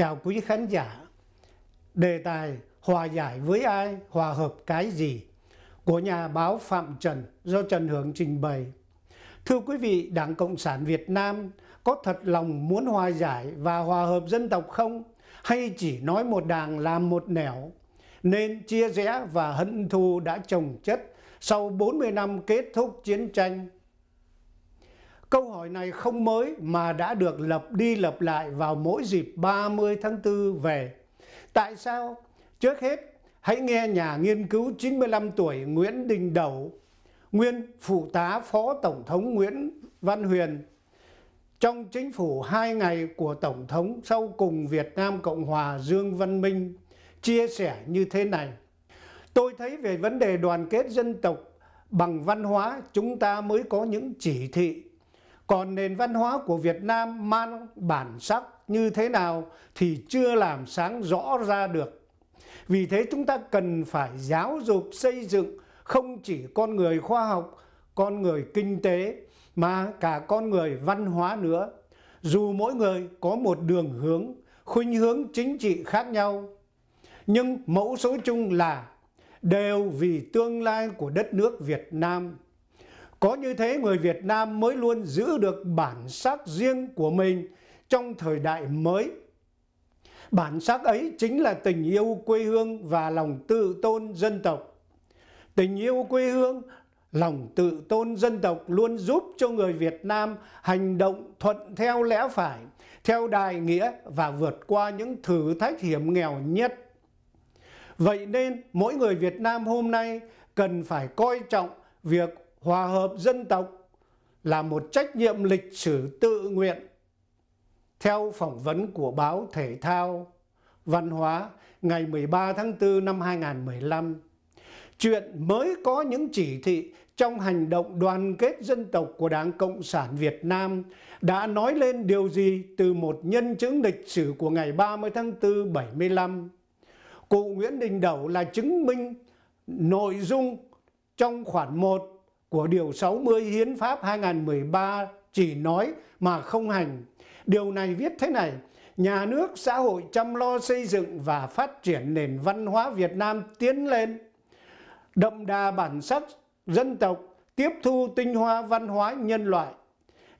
Chào quý khán giả. Đề tài Hòa giải với ai, hòa hợp cái gì của nhà báo Phạm Trần do Trần Hướng trình bày. Thưa quý vị, Đảng Cộng sản Việt Nam có thật lòng muốn hòa giải và hòa hợp dân tộc không? Hay chỉ nói một đảng làm một nẻo? Nên chia rẽ và hận thù đã trồng chất sau 40 năm kết thúc chiến tranh Câu hỏi này không mới mà đã được lập đi lập lại vào mỗi dịp 30 tháng 4 về. Tại sao? Trước hết, hãy nghe nhà nghiên cứu 95 tuổi Nguyễn Đình Đậu, nguyên phụ tá Phó Tổng thống Nguyễn Văn Huyền trong chính phủ hai ngày của Tổng thống sau cùng Việt Nam Cộng Hòa Dương Văn Minh chia sẻ như thế này. Tôi thấy về vấn đề đoàn kết dân tộc bằng văn hóa chúng ta mới có những chỉ thị còn nền văn hóa của Việt Nam mang bản sắc như thế nào thì chưa làm sáng rõ ra được. Vì thế chúng ta cần phải giáo dục xây dựng không chỉ con người khoa học, con người kinh tế mà cả con người văn hóa nữa. Dù mỗi người có một đường hướng, khuynh hướng chính trị khác nhau, nhưng mẫu số chung là đều vì tương lai của đất nước Việt Nam. Có như thế người Việt Nam mới luôn giữ được bản sắc riêng của mình trong thời đại mới. Bản sắc ấy chính là tình yêu quê hương và lòng tự tôn dân tộc. Tình yêu quê hương, lòng tự tôn dân tộc luôn giúp cho người Việt Nam hành động thuận theo lẽ phải, theo đại nghĩa và vượt qua những thử thách hiểm nghèo nhất. Vậy nên mỗi người Việt Nam hôm nay cần phải coi trọng việc hòa hợp dân tộc là một trách nhiệm lịch sử tự nguyện. Theo phỏng vấn của báo Thể thao Văn hóa ngày 13 tháng 4 năm 2015, chuyện mới có những chỉ thị trong hành động đoàn kết dân tộc của Đảng Cộng sản Việt Nam đã nói lên điều gì từ một nhân chứng lịch sử của ngày 30 tháng 4 75. Cụ Nguyễn Đình Đẩu là chứng minh nội dung trong khoản 1 của Điều 60 Hiến pháp 2013 chỉ nói mà không hành. Điều này viết thế này, nhà nước xã hội chăm lo xây dựng và phát triển nền văn hóa Việt Nam tiến lên, đậm đà bản sắc dân tộc, tiếp thu tinh hoa văn hóa nhân loại.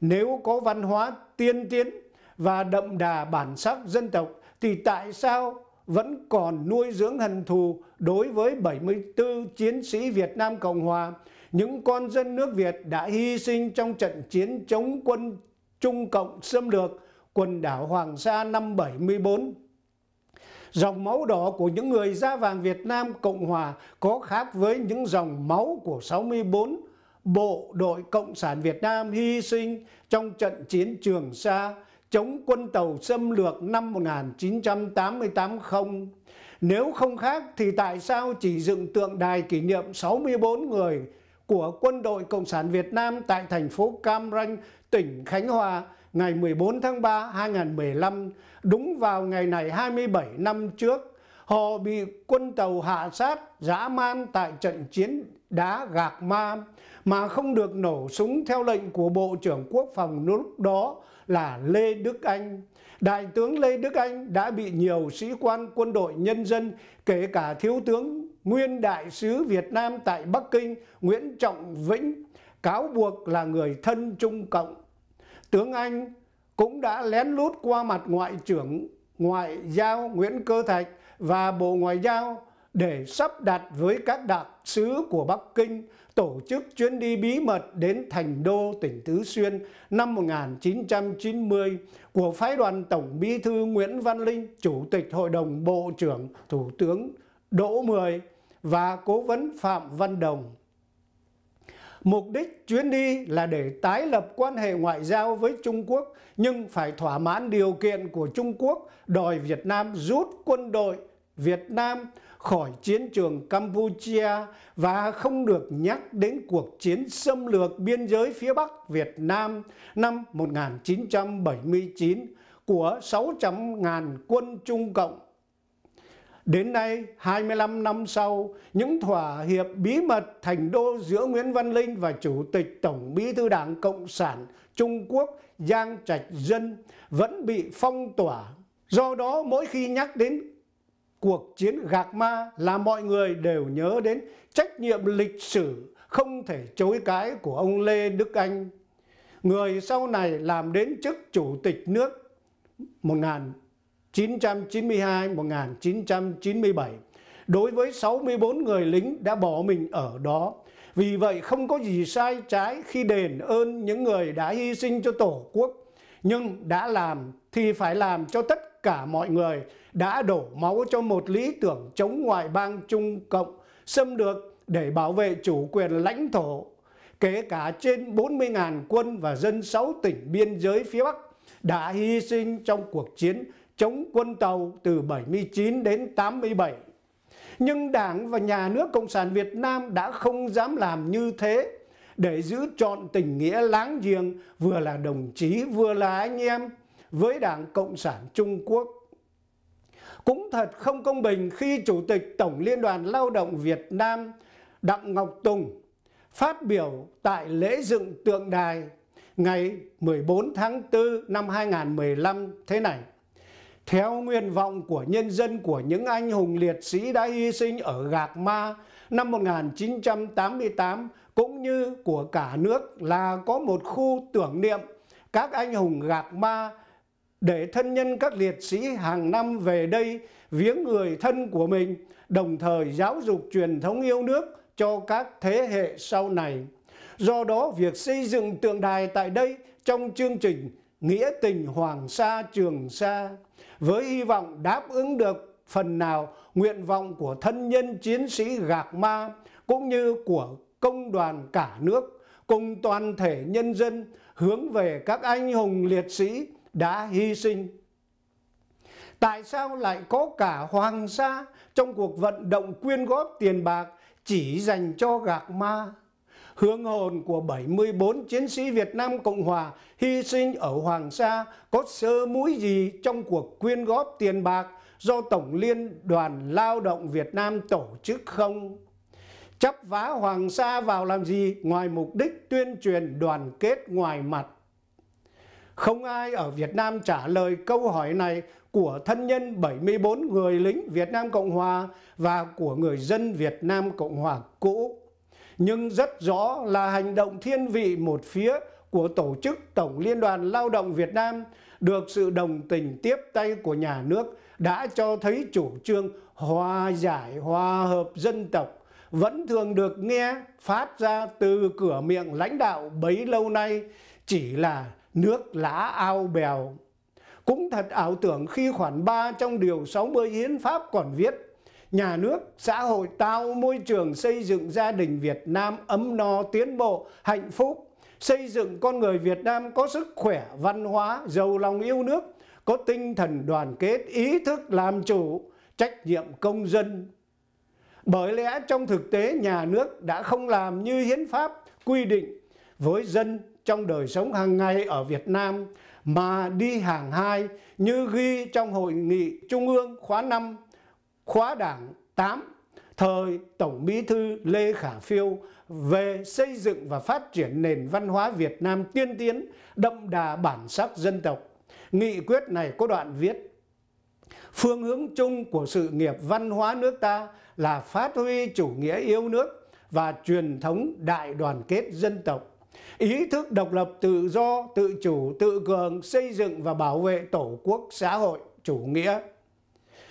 Nếu có văn hóa tiên tiến và đậm đà bản sắc dân tộc thì tại sao vẫn còn nuôi dưỡng hận thù đối với 74 chiến sĩ Việt Nam Cộng Hòa những con dân nước Việt đã hy sinh trong trận chiến chống quân Trung Cộng xâm lược quần đảo Hoàng Sa năm 74. Dòng máu đỏ của những người da vàng Việt Nam Cộng Hòa có khác với những dòng máu của 64 bộ đội Cộng sản Việt Nam hy sinh trong trận chiến Trường Sa chống quân tàu xâm lược năm 1988-0. Nếu không khác thì tại sao chỉ dựng tượng đài kỷ niệm 64 người của quân đội Cộng sản Việt Nam tại thành phố Cam Ranh, tỉnh Khánh Hòa ngày 14 tháng 3 2015, đúng vào ngày này 27 năm trước, họ bị quân tàu hạ sát dã man tại trận chiến đá gạc ma mà không được nổ súng theo lệnh của Bộ trưởng Quốc phòng lúc đó là Lê Đức Anh. Đại tướng Lê Đức Anh đã bị nhiều sĩ quan quân đội nhân dân, kể cả thiếu tướng nguyên đại sứ Việt Nam tại Bắc Kinh Nguyễn Trọng Vĩnh cáo buộc là người thân Trung Cộng. Tướng Anh cũng đã lén lút qua mặt Ngoại trưởng Ngoại giao Nguyễn Cơ Thạch và Bộ Ngoại giao để sắp đặt với các đặc sứ của Bắc Kinh tổ chức chuyến đi bí mật đến Thành Đô, tỉnh Tứ Xuyên năm 1990 của phái đoàn Tổng Bí thư Nguyễn Văn Linh, Chủ tịch Hội đồng Bộ trưởng Thủ tướng Đỗ Mười và cố vấn Phạm Văn Đồng. Mục đích chuyến đi là để tái lập quan hệ ngoại giao với Trung Quốc nhưng phải thỏa mãn điều kiện của Trung Quốc đòi Việt Nam rút quân đội Việt Nam khỏi chiến trường Campuchia và không được nhắc đến cuộc chiến xâm lược biên giới phía Bắc Việt Nam năm 1979 của 600.000 quân Trung Cộng Đến nay, 25 năm sau, những thỏa hiệp bí mật thành đô giữa Nguyễn Văn Linh và Chủ tịch Tổng Bí thư Đảng Cộng sản Trung Quốc Giang Trạch Dân vẫn bị phong tỏa. Do đó, mỗi khi nhắc đến cuộc chiến Gạc Ma là mọi người đều nhớ đến trách nhiệm lịch sử không thể chối cãi của ông Lê Đức Anh, người sau này làm đến chức Chủ tịch nước 1900 1992-1997 đối với 64 người lính đã bỏ mình ở đó. Vì vậy không có gì sai trái khi đền ơn những người đã hy sinh cho Tổ quốc. Nhưng đã làm thì phải làm cho tất cả mọi người đã đổ máu cho một lý tưởng chống ngoại bang Trung Cộng xâm lược để bảo vệ chủ quyền lãnh thổ, kể cả trên 40.000 quân và dân 6 tỉnh biên giới phía Bắc đã hy sinh trong cuộc chiến chống quân tàu từ 79 đến 87. Nhưng Đảng và Nhà nước Cộng sản Việt Nam đã không dám làm như thế để giữ trọn tình nghĩa láng giềng vừa là đồng chí vừa là anh em với Đảng Cộng sản Trung Quốc. Cũng thật không công bình khi Chủ tịch Tổng Liên đoàn Lao động Việt Nam Đặng Ngọc Tùng phát biểu tại lễ dựng tượng đài ngày 14 tháng 4 năm 2015 thế này theo nguyện vọng của nhân dân của những anh hùng liệt sĩ đã hy sinh ở Gạc Ma năm 1988 cũng như của cả nước là có một khu tưởng niệm các anh hùng Gạc Ma để thân nhân các liệt sĩ hàng năm về đây viếng người thân của mình, đồng thời giáo dục truyền thống yêu nước cho các thế hệ sau này. Do đó, việc xây dựng tượng đài tại đây trong chương trình Nghĩa tình Hoàng Sa Trường Sa với hy vọng đáp ứng được phần nào nguyện vọng của thân nhân chiến sĩ Gạc Ma cũng như của công đoàn cả nước cùng toàn thể nhân dân hướng về các anh hùng liệt sĩ đã hy sinh. Tại sao lại có cả Hoàng Sa trong cuộc vận động quyên góp tiền bạc chỉ dành cho Gạc Ma? hương hồn của 74 chiến sĩ Việt Nam Cộng Hòa hy sinh ở Hoàng Sa có sơ mũi gì trong cuộc quyên góp tiền bạc do Tổng Liên đoàn Lao động Việt Nam tổ chức không? Chấp vá Hoàng Sa vào làm gì ngoài mục đích tuyên truyền đoàn kết ngoài mặt? Không ai ở Việt Nam trả lời câu hỏi này của thân nhân 74 người lính Việt Nam Cộng Hòa và của người dân Việt Nam Cộng Hòa cũ nhưng rất rõ là hành động thiên vị một phía của Tổ chức Tổng Liên đoàn Lao động Việt Nam được sự đồng tình tiếp tay của nhà nước đã cho thấy chủ trương hòa giải, hòa hợp dân tộc vẫn thường được nghe phát ra từ cửa miệng lãnh đạo bấy lâu nay chỉ là nước lá ao bèo. Cũng thật ảo tưởng khi khoản 3 trong điều 60 Hiến pháp còn viết nhà nước, xã hội tạo môi trường xây dựng gia đình Việt Nam ấm no, tiến bộ, hạnh phúc, xây dựng con người Việt Nam có sức khỏe, văn hóa, giàu lòng yêu nước, có tinh thần đoàn kết, ý thức làm chủ, trách nhiệm công dân. Bởi lẽ trong thực tế nhà nước đã không làm như hiến pháp quy định với dân trong đời sống hàng ngày ở Việt Nam mà đi hàng hai như ghi trong hội nghị Trung ương khóa 5 khóa đảng 8 thời Tổng Bí thư Lê Khả Phiêu về xây dựng và phát triển nền văn hóa Việt Nam tiên tiến, đậm đà bản sắc dân tộc. Nghị quyết này có đoạn viết Phương hướng chung của sự nghiệp văn hóa nước ta là phát huy chủ nghĩa yêu nước và truyền thống đại đoàn kết dân tộc. Ý thức độc lập tự do, tự chủ, tự cường, xây dựng và bảo vệ tổ quốc xã hội chủ nghĩa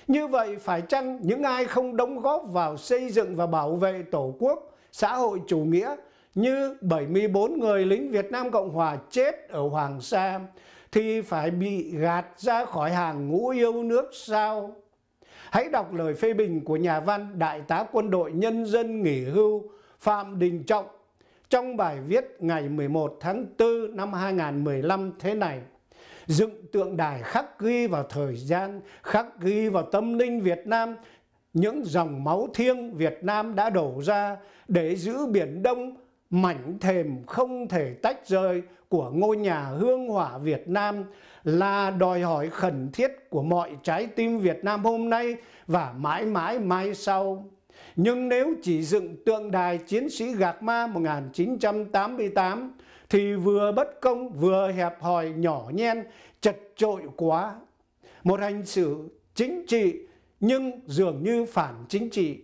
như vậy phải chăng những ai không đóng góp vào xây dựng và bảo vệ Tổ quốc, xã hội chủ nghĩa như 74 người lính Việt Nam Cộng Hòa chết ở Hoàng Sa thì phải bị gạt ra khỏi hàng ngũ yêu nước sao? Hãy đọc lời phê bình của nhà văn Đại tá quân đội nhân dân nghỉ hưu Phạm Đình Trọng trong bài viết ngày 11 tháng 4 năm 2015 thế này dựng tượng đài khắc ghi vào thời gian, khắc ghi vào tâm linh Việt Nam những dòng máu thiêng Việt Nam đã đổ ra để giữ Biển Đông mảnh thềm không thể tách rời của ngôi nhà hương hỏa Việt Nam là đòi hỏi khẩn thiết của mọi trái tim Việt Nam hôm nay và mãi mãi mai sau. Nhưng nếu chỉ dựng tượng đài chiến sĩ Gạc Ma 1988 thì vừa bất công vừa hẹp hòi nhỏ nhen chật trội quá một hành xử chính trị nhưng dường như phản chính trị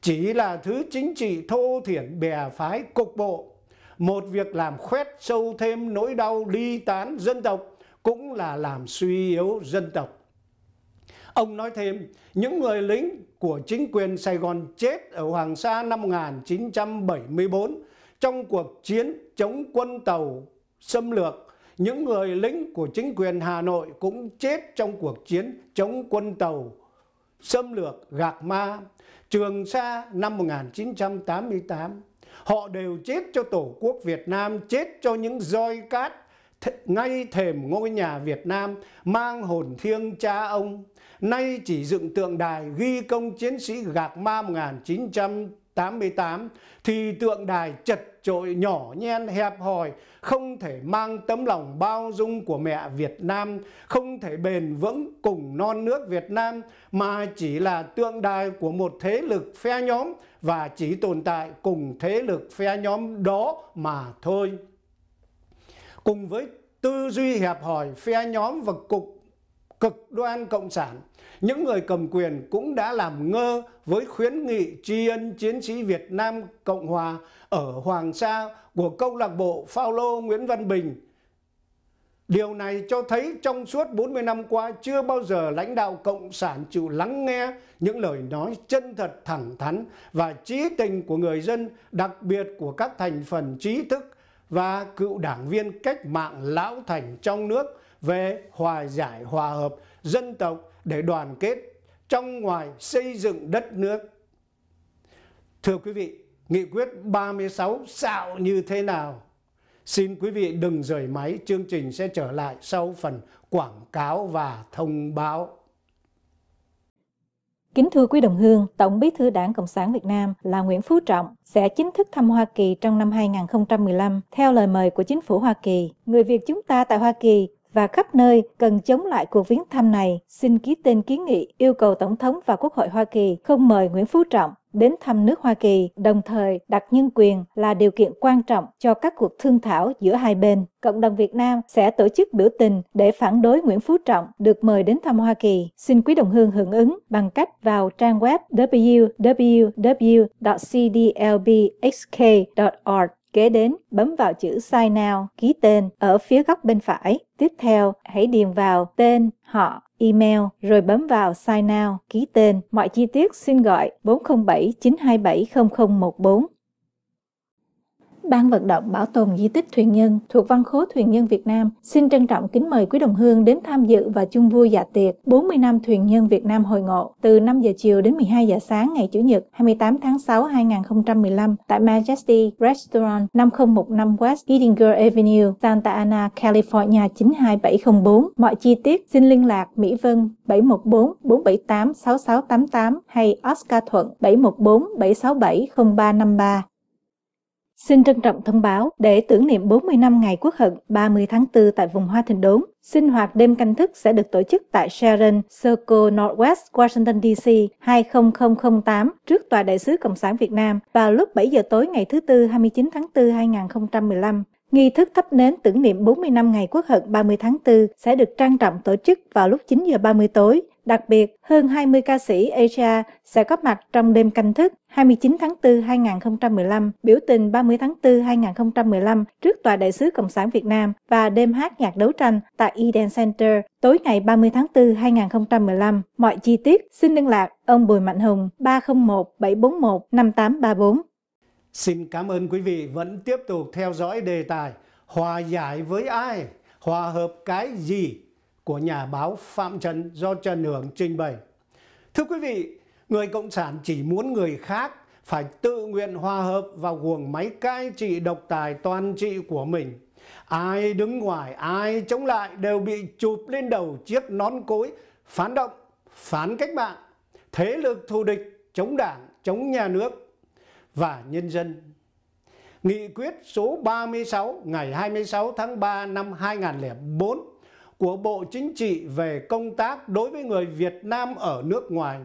chỉ là thứ chính trị thô thiển bè phái cục bộ một việc làm khoét sâu thêm nỗi đau ly tán dân tộc cũng là làm suy yếu dân tộc Ông nói thêm, những người lính của chính quyền Sài Gòn chết ở Hoàng Sa năm 1974 trong cuộc chiến chống quân tàu xâm lược, những người lính của chính quyền Hà Nội cũng chết trong cuộc chiến chống quân tàu xâm lược Gạc Ma, Trường Sa năm 1988. Họ đều chết cho Tổ quốc Việt Nam, chết cho những roi cát th ngay thềm ngôi nhà Việt Nam mang hồn thiêng cha ông. Nay chỉ dựng tượng đài ghi công chiến sĩ Gạc Ma 1988 thì tượng đài chật trội nhỏ nhen hẹp hòi, không thể mang tấm lòng bao dung của mẹ Việt Nam, không thể bền vững cùng non nước Việt Nam mà chỉ là tượng đài của một thế lực phe nhóm và chỉ tồn tại cùng thế lực phe nhóm đó mà thôi. Cùng với tư duy hẹp hòi phe nhóm và cục cực đoan cộng sản, những người cầm quyền cũng đã làm ngơ với khuyến nghị tri ân chiến sĩ Việt Nam Cộng Hòa ở Hoàng Sa của câu lạc bộ Phaolô Nguyễn Văn Bình. Điều này cho thấy trong suốt 40 năm qua chưa bao giờ lãnh đạo Cộng sản chịu lắng nghe những lời nói chân thật thẳng thắn và trí tình của người dân, đặc biệt của các thành phần trí thức và cựu đảng viên cách mạng lão thành trong nước – về hòa giải hòa hợp dân tộc để đoàn kết trong ngoài xây dựng đất nước. Thưa quý vị, nghị quyết 36 xạo như thế nào? Xin quý vị đừng rời máy, chương trình sẽ trở lại sau phần quảng cáo và thông báo. Kính thưa quý đồng hương, Tổng bí thư Đảng Cộng sản Việt Nam là Nguyễn Phú Trọng sẽ chính thức thăm Hoa Kỳ trong năm 2015 theo lời mời của chính phủ Hoa Kỳ. Người Việt chúng ta tại Hoa Kỳ và khắp nơi cần chống lại cuộc viếng thăm này, xin ký tên kiến nghị yêu cầu Tổng thống và Quốc hội Hoa Kỳ không mời Nguyễn Phú Trọng đến thăm nước Hoa Kỳ, đồng thời đặt nhân quyền là điều kiện quan trọng cho các cuộc thương thảo giữa hai bên. Cộng đồng Việt Nam sẽ tổ chức biểu tình để phản đối Nguyễn Phú Trọng được mời đến thăm Hoa Kỳ. Xin quý đồng hương hưởng ứng bằng cách vào trang web www.cdlbxk.org Kế đến, bấm vào chữ Sign Now, ký tên ở phía góc bên phải. Tiếp theo, hãy điền vào tên, họ, email, rồi bấm vào Sign Now, ký tên. Mọi chi tiết xin gọi 407 927 0014. Ban vận động bảo tồn di tích thuyền nhân thuộc Văn khố Thuyền nhân Việt Nam xin trân trọng kính mời quý đồng hương đến tham dự và chung vui dạ tiệc 40 năm Thuyền nhân Việt Nam hội ngộ từ 5 giờ chiều đến 12 giờ sáng ngày Chủ nhật 28 tháng 6 2015 tại Majesty Restaurant 5015 West Edinger Avenue, Santa Ana, California 92704. Mọi chi tiết xin liên lạc Mỹ Vân 714 478 6688 hay Oscar Thuận 714 767 0353. Xin trân trọng thông báo, để tưởng niệm 40 năm ngày Quốc hận 30 tháng 4 tại vùng Hoa Thịnh Đốn, sinh hoạt đêm canh thức sẽ được tổ chức tại Sharon Circle Northwest, Washington DC 20008 trước Tòa đại sứ Cộng sản Việt Nam vào lúc 7 giờ tối ngày thứ Tư 29 tháng 4 2015. Nghi thức thắp nến tưởng niệm 40 năm ngày Quốc hận 30 tháng 4 sẽ được trang trọng tổ chức vào lúc 9 giờ 30 tối. Đặc biệt, hơn 20 ca sĩ Asia sẽ có mặt trong đêm canh thức 29 tháng 4 2015, biểu tình 30 tháng 4 2015 trước Tòa đại sứ Cộng sản Việt Nam và đêm hát nhạc đấu tranh tại Eden Center tối ngày 30 tháng 4 2015. Mọi chi tiết xin liên lạc ông Bùi Mạnh Hùng 301 741 5834. Xin cảm ơn quý vị vẫn tiếp tục theo dõi đề tài Hòa giải với ai, hòa hợp cái gì của nhà báo Phạm Trần do Trần Hưởng trình bày. Thưa quý vị, người Cộng sản chỉ muốn người khác phải tự nguyện hòa hợp vào guồng máy cai trị độc tài toàn trị của mình. Ai đứng ngoài, ai chống lại đều bị chụp lên đầu chiếc nón cối, phản động, phản cách mạng, thế lực thù địch, chống đảng, chống nhà nước và nhân dân. Nghị quyết số 36 ngày 26 tháng 3 năm 2004 của Bộ Chính trị về công tác đối với người Việt Nam ở nước ngoài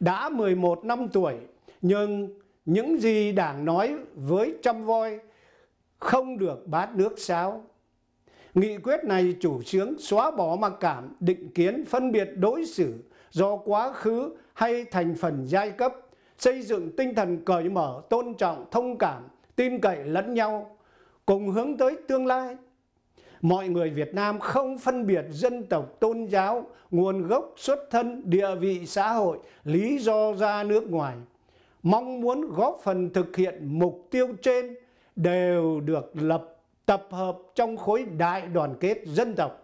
đã 11 năm tuổi nhưng những gì Đảng nói với trăm voi không được bát nước sáo. Nghị quyết này chủ trương xóa bỏ mặc cảm, định kiến, phân biệt đối xử do quá khứ hay thành phần giai cấp xây dựng tinh thần cởi mở, tôn trọng, thông cảm, tin cậy lẫn nhau, cùng hướng tới tương lai. Mọi người Việt Nam không phân biệt dân tộc, tôn giáo, nguồn gốc, xuất thân, địa vị xã hội, lý do ra nước ngoài. Mong muốn góp phần thực hiện mục tiêu trên đều được lập tập hợp trong khối đại đoàn kết dân tộc.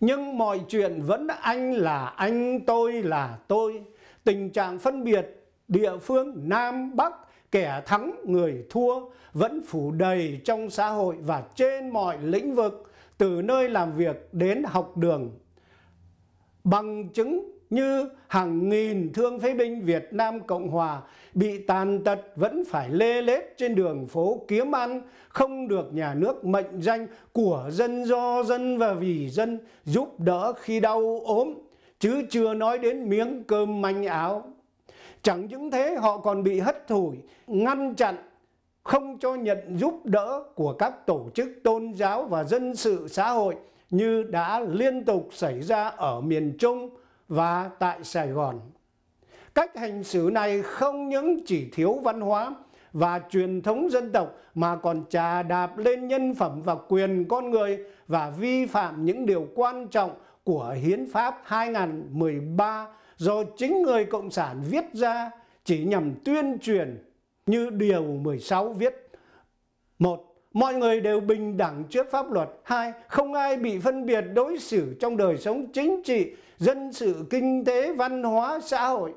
Nhưng mọi chuyện vẫn anh là anh, tôi là tôi tình trạng phân biệt địa phương Nam Bắc, kẻ thắng người thua vẫn phủ đầy trong xã hội và trên mọi lĩnh vực, từ nơi làm việc đến học đường. Bằng chứng như hàng nghìn thương phế binh Việt Nam Cộng Hòa bị tàn tật vẫn phải lê lết trên đường phố kiếm ăn, không được nhà nước mệnh danh của dân do dân và vì dân giúp đỡ khi đau ốm chứ chưa nói đến miếng cơm manh áo. Chẳng những thế họ còn bị hất thủi, ngăn chặn, không cho nhận giúp đỡ của các tổ chức tôn giáo và dân sự xã hội như đã liên tục xảy ra ở miền Trung và tại Sài Gòn. Cách hành xử này không những chỉ thiếu văn hóa và truyền thống dân tộc mà còn trà đạp lên nhân phẩm và quyền con người và vi phạm những điều quan trọng của Hiến pháp 2013 do chính người Cộng sản viết ra chỉ nhằm tuyên truyền như điều 16 viết. một Mọi người đều bình đẳng trước pháp luật. hai Không ai bị phân biệt đối xử trong đời sống chính trị, dân sự, kinh tế, văn hóa, xã hội.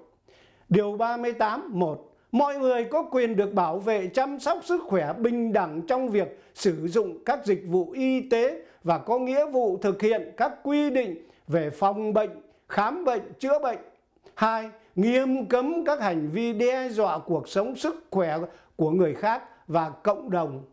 Điều 38. một Mọi người có quyền được bảo vệ chăm sóc sức khỏe bình đẳng trong việc sử dụng các dịch vụ y tế, và có nghĩa vụ thực hiện các quy định về phòng bệnh, khám bệnh, chữa bệnh. 2. Nghiêm cấm các hành vi đe dọa cuộc sống sức khỏe của người khác và cộng đồng.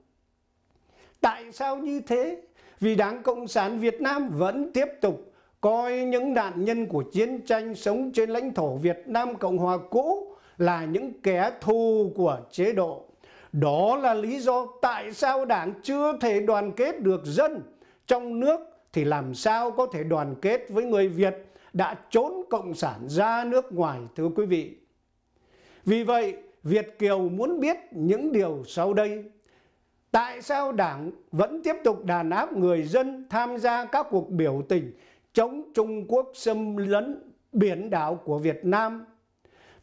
Tại sao như thế? Vì Đảng Cộng sản Việt Nam vẫn tiếp tục coi những nạn nhân của chiến tranh sống trên lãnh thổ Việt Nam Cộng Hòa cũ là những kẻ thù của chế độ. Đó là lý do tại sao Đảng chưa thể đoàn kết được dân trong nước thì làm sao có thể đoàn kết với người Việt đã trốn Cộng sản ra nước ngoài thưa quý vị. Vì vậy, Việt Kiều muốn biết những điều sau đây. Tại sao Đảng vẫn tiếp tục đàn áp người dân tham gia các cuộc biểu tình chống Trung Quốc xâm lấn biển đảo của Việt Nam?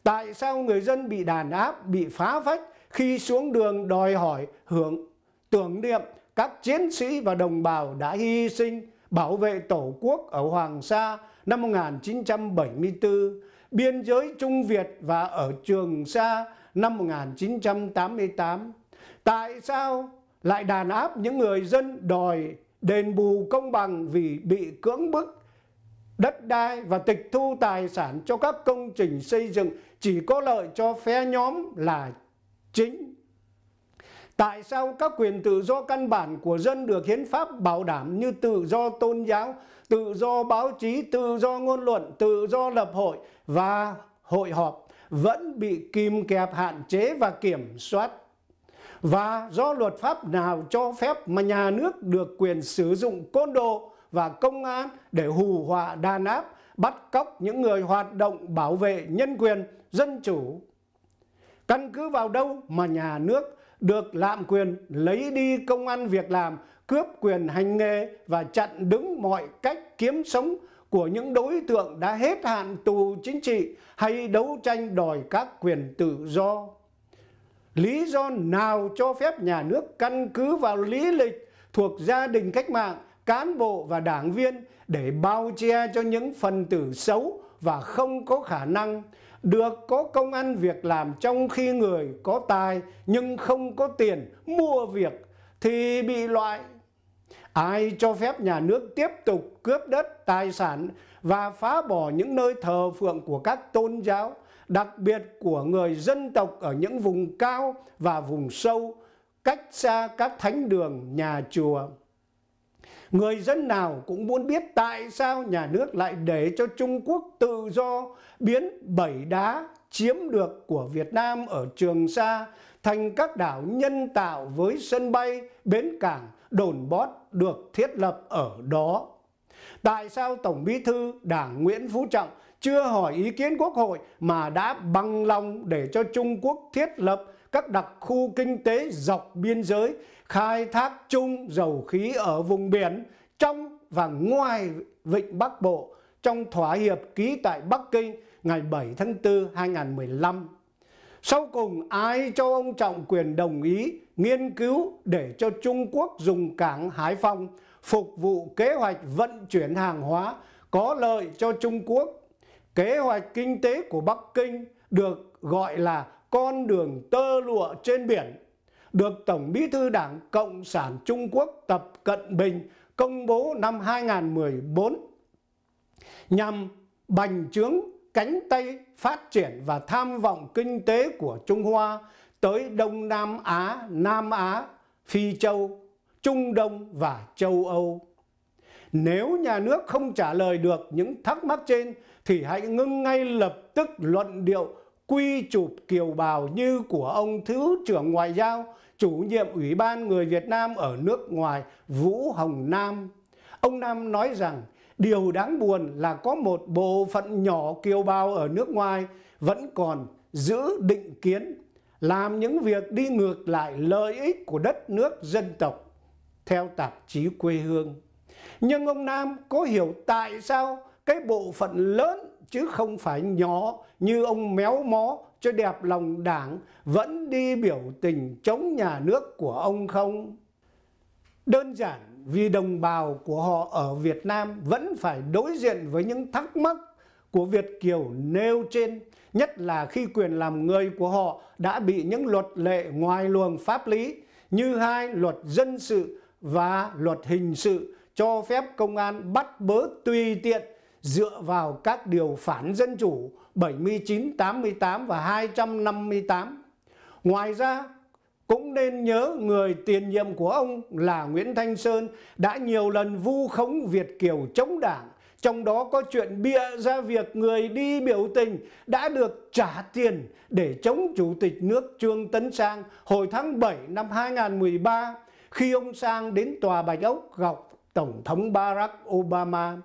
Tại sao người dân bị đàn áp, bị phá vách khi xuống đường đòi hỏi hưởng tưởng niệm các chiến sĩ và đồng bào đã hy sinh bảo vệ Tổ quốc ở Hoàng Sa năm 1974, biên giới Trung Việt và ở Trường Sa năm 1988. Tại sao lại đàn áp những người dân đòi đền bù công bằng vì bị cưỡng bức đất đai và tịch thu tài sản cho các công trình xây dựng chỉ có lợi cho phe nhóm là chính Tại sao các quyền tự do căn bản của dân được hiến pháp bảo đảm như tự do tôn giáo, tự do báo chí, tự do ngôn luận, tự do lập hội và hội họp vẫn bị kìm kẹp hạn chế và kiểm soát? Và do luật pháp nào cho phép mà nhà nước được quyền sử dụng côn đồ và công an để hù họa đàn áp, bắt cóc những người hoạt động bảo vệ nhân quyền, dân chủ? Căn cứ vào đâu mà nhà nước được lạm quyền lấy đi công an việc làm, cướp quyền hành nghề và chặn đứng mọi cách kiếm sống của những đối tượng đã hết hạn tù chính trị hay đấu tranh đòi các quyền tự do. Lý do nào cho phép nhà nước căn cứ vào lý lịch thuộc gia đình cách mạng, cán bộ và đảng viên để bao che cho những phần tử xấu và không có khả năng được có công ăn việc làm trong khi người có tài nhưng không có tiền mua việc thì bị loại. Ai cho phép nhà nước tiếp tục cướp đất, tài sản và phá bỏ những nơi thờ phượng của các tôn giáo, đặc biệt của người dân tộc ở những vùng cao và vùng sâu, cách xa các thánh đường, nhà chùa. Người dân nào cũng muốn biết tại sao nhà nước lại để cho Trung Quốc tự do biến bảy đá chiếm được của Việt Nam ở Trường Sa thành các đảo nhân tạo với sân bay, bến cảng, đồn bót được thiết lập ở đó. Tại sao Tổng Bí thư Đảng Nguyễn Phú Trọng chưa hỏi ý kiến Quốc hội mà đã bằng lòng để cho Trung Quốc thiết lập các đặc khu kinh tế dọc biên giới, khai thác chung dầu khí ở vùng biển trong và ngoài vịnh Bắc Bộ trong thỏa hiệp ký tại Bắc Kinh ngày 7 tháng 4 2015. Sau cùng ai cho ông Trọng quyền đồng ý nghiên cứu để cho Trung Quốc dùng cảng Hải Phòng phục vụ kế hoạch vận chuyển hàng hóa có lợi cho Trung Quốc. Kế hoạch kinh tế của Bắc Kinh được gọi là con đường tơ lụa trên biển được Tổng Bí thư Đảng Cộng sản Trung Quốc Tập Cận Bình công bố năm 2014 nhằm bành trướng cánh tay phát triển và tham vọng kinh tế của Trung Hoa tới Đông Nam Á, Nam Á, Phi Châu, Trung Đông và Châu Âu. Nếu nhà nước không trả lời được những thắc mắc trên thì hãy ngưng ngay lập tức luận điệu quy chụp kiều bào như của ông Thứ trưởng Ngoại giao, chủ nhiệm Ủy ban Người Việt Nam ở nước ngoài Vũ Hồng Nam. Ông Nam nói rằng điều đáng buồn là có một bộ phận nhỏ kiều bào ở nước ngoài vẫn còn giữ định kiến, làm những việc đi ngược lại lợi ích của đất nước dân tộc, theo tạp chí quê hương. Nhưng ông Nam có hiểu tại sao cái bộ phận lớn chứ không phải nhỏ như ông méo mó cho đẹp lòng đảng vẫn đi biểu tình chống nhà nước của ông không? Đơn giản vì đồng bào của họ ở Việt Nam vẫn phải đối diện với những thắc mắc của Việt Kiều nêu trên, nhất là khi quyền làm người của họ đã bị những luật lệ ngoài luồng pháp lý như hai luật dân sự và luật hình sự cho phép công an bắt bớ tùy tiện dựa vào các điều phản dân chủ 79, 88 và 258. Ngoài ra, cũng nên nhớ người tiền nhiệm của ông là Nguyễn Thanh Sơn đã nhiều lần vu khống Việt Kiều chống đảng, trong đó có chuyện bịa ra việc người đi biểu tình đã được trả tiền để chống Chủ tịch nước Trương Tấn Sang hồi tháng 7 năm 2013 khi ông Sang đến Tòa Bạch Ốc gặp Tổng thống Barack Obama.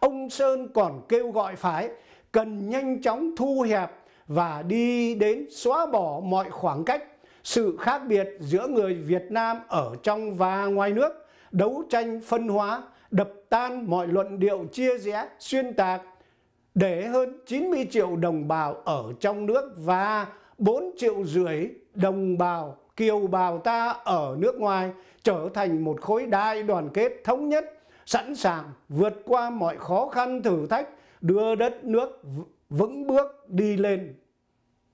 Ông Sơn còn kêu gọi phái cần nhanh chóng thu hẹp và đi đến xóa bỏ mọi khoảng cách, sự khác biệt giữa người Việt Nam ở trong và ngoài nước, đấu tranh phân hóa, đập tan mọi luận điệu chia rẽ, xuyên tạc, để hơn 90 triệu đồng bào ở trong nước và 4 triệu rưỡi đồng bào kiều bào ta ở nước ngoài trở thành một khối đại đoàn kết thống nhất sẵn sàng vượt qua mọi khó khăn thử thách, đưa đất nước vững bước đi lên.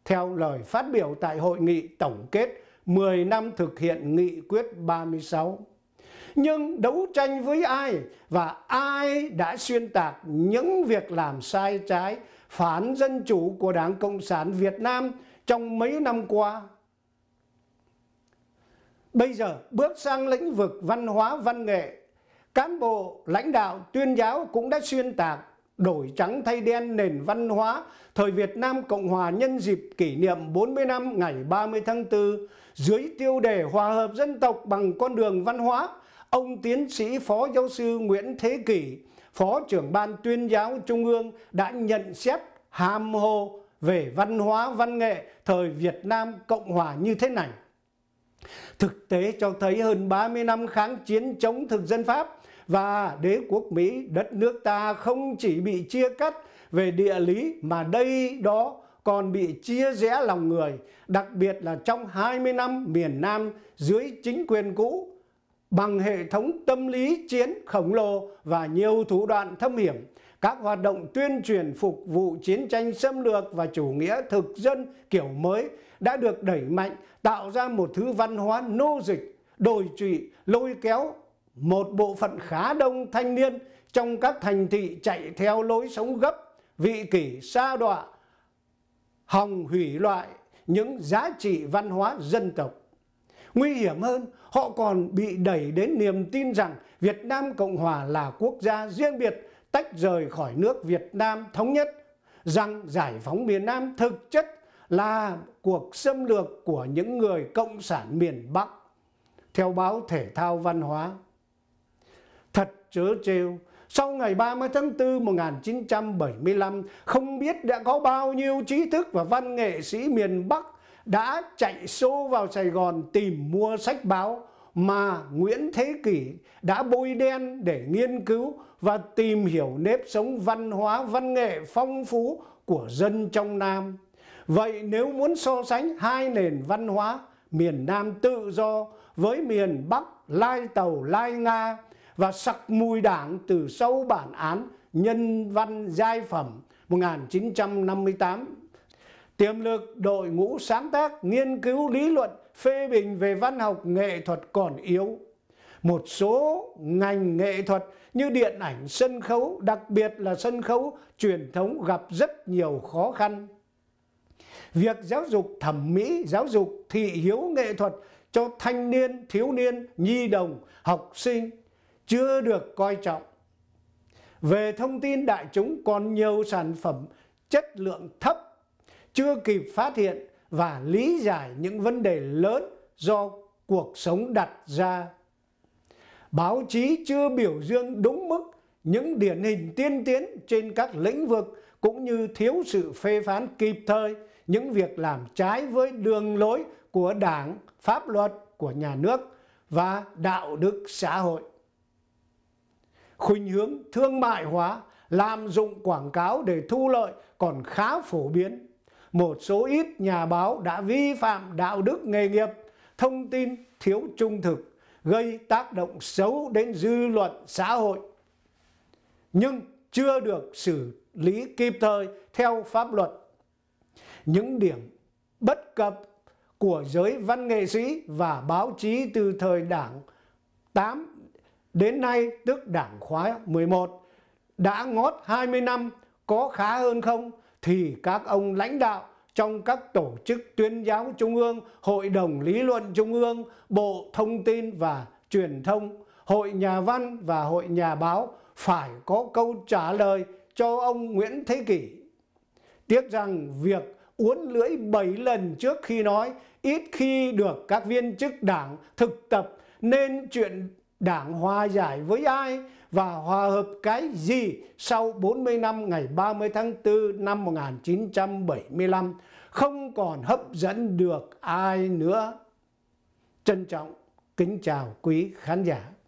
Theo lời phát biểu tại hội nghị tổng kết 10 năm thực hiện nghị quyết 36. Nhưng đấu tranh với ai và ai đã xuyên tạc những việc làm sai trái, phản dân chủ của Đảng Cộng sản Việt Nam trong mấy năm qua? Bây giờ bước sang lĩnh vực văn hóa văn nghệ cán bộ lãnh đạo tuyên giáo cũng đã xuyên tạc đổi trắng thay đen nền văn hóa thời Việt Nam Cộng Hòa nhân dịp kỷ niệm 40 năm ngày 30 tháng 4 dưới tiêu đề Hòa hợp dân tộc bằng con đường văn hóa, ông tiến sĩ Phó Giáo sư Nguyễn Thế Kỷ, Phó trưởng ban tuyên giáo Trung ương đã nhận xét hàm hồ về văn hóa văn nghệ thời Việt Nam Cộng Hòa như thế này. Thực tế cho thấy hơn 30 năm kháng chiến chống thực dân Pháp, và đế quốc Mỹ, đất nước ta không chỉ bị chia cắt về địa lý mà đây đó còn bị chia rẽ lòng người, đặc biệt là trong 20 năm miền Nam dưới chính quyền cũ bằng hệ thống tâm lý chiến khổng lồ và nhiều thủ đoạn thâm hiểm. Các hoạt động tuyên truyền phục vụ chiến tranh xâm lược và chủ nghĩa thực dân kiểu mới đã được đẩy mạnh tạo ra một thứ văn hóa nô dịch, đồi trụy, lôi kéo một bộ phận khá đông thanh niên trong các thành thị chạy theo lối sống gấp, vị kỷ xa đọa, hòng hủy loại những giá trị văn hóa dân tộc. Nguy hiểm hơn, họ còn bị đẩy đến niềm tin rằng Việt Nam Cộng Hòa là quốc gia riêng biệt, tách rời khỏi nước Việt Nam thống nhất, rằng giải phóng miền Nam thực chất là cuộc xâm lược của những người cộng sản miền Bắc. Theo báo Thể thao Văn hóa, thật chớ trêu. Sau ngày 30 tháng 4 1975, không biết đã có bao nhiêu trí thức và văn nghệ sĩ miền Bắc đã chạy xô vào Sài Gòn tìm mua sách báo mà Nguyễn Thế Kỷ đã bôi đen để nghiên cứu và tìm hiểu nếp sống văn hóa văn nghệ phong phú của dân trong Nam. Vậy nếu muốn so sánh hai nền văn hóa miền Nam tự do với miền Bắc lai tàu lai Nga và sặc mùi đảng từ sâu bản án nhân văn giai phẩm 1958. Tiềm lực đội ngũ sáng tác, nghiên cứu lý luận, phê bình về văn học nghệ thuật còn yếu. Một số ngành nghệ thuật như điện ảnh, sân khấu, đặc biệt là sân khấu truyền thống gặp rất nhiều khó khăn. Việc giáo dục thẩm mỹ, giáo dục thị hiếu nghệ thuật cho thanh niên, thiếu niên, nhi đồng, học sinh chưa được coi trọng. Về thông tin đại chúng còn nhiều sản phẩm chất lượng thấp, chưa kịp phát hiện và lý giải những vấn đề lớn do cuộc sống đặt ra. Báo chí chưa biểu dương đúng mức những điển hình tiên tiến trên các lĩnh vực cũng như thiếu sự phê phán kịp thời những việc làm trái với đường lối của đảng, pháp luật của nhà nước và đạo đức xã hội khuynh hướng thương mại hóa, làm dụng quảng cáo để thu lợi còn khá phổ biến. Một số ít nhà báo đã vi phạm đạo đức nghề nghiệp, thông tin thiếu trung thực, gây tác động xấu đến dư luận xã hội. Nhưng chưa được xử lý kịp thời theo pháp luật. Những điểm bất cập của giới văn nghệ sĩ và báo chí từ thời đảng 8 Đến nay tức đảng khóa 11 đã ngót 20 năm có khá hơn không thì các ông lãnh đạo trong các tổ chức tuyên giáo trung ương, hội đồng lý luận trung ương, bộ thông tin và truyền thông, hội nhà văn và hội nhà báo phải có câu trả lời cho ông Nguyễn Thế Kỷ. Tiếc rằng việc uốn lưỡi 7 lần trước khi nói ít khi được các viên chức đảng thực tập nên chuyện Đảng hòa giải với ai và hòa hợp cái gì sau 40 năm ngày 30 tháng 4 năm 1975 không còn hấp dẫn được ai nữa. Trân trọng kính chào quý khán giả.